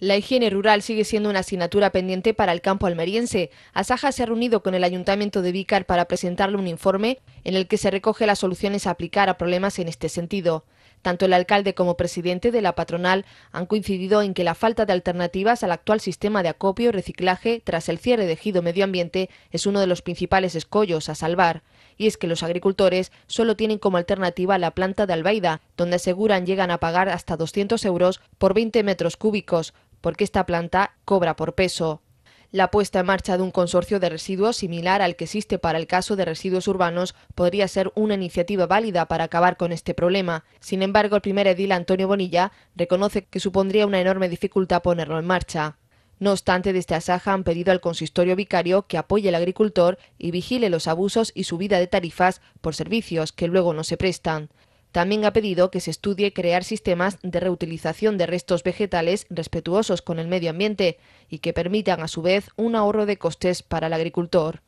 La higiene rural sigue siendo una asignatura pendiente para el campo almeriense. Asaja se ha reunido con el Ayuntamiento de Vícar para presentarle un informe en el que se recoge las soluciones a aplicar a problemas en este sentido. Tanto el alcalde como presidente de la patronal han coincidido en que la falta de alternativas al actual sistema de acopio y reciclaje tras el cierre de Ejido Medio Ambiente es uno de los principales escollos a salvar. Y es que los agricultores solo tienen como alternativa la planta de Albaida, donde aseguran llegan a pagar hasta 200 euros por 20 metros cúbicos, porque esta planta cobra por peso. La puesta en marcha de un consorcio de residuos similar al que existe para el caso de residuos urbanos podría ser una iniciativa válida para acabar con este problema. Sin embargo, el primer edil Antonio Bonilla reconoce que supondría una enorme dificultad ponerlo en marcha. No obstante, desde Asaja han pedido al consistorio vicario que apoye al agricultor y vigile los abusos y subida de tarifas por servicios que luego no se prestan. También ha pedido que se estudie crear sistemas de reutilización de restos vegetales respetuosos con el medio ambiente y que permitan a su vez un ahorro de costes para el agricultor.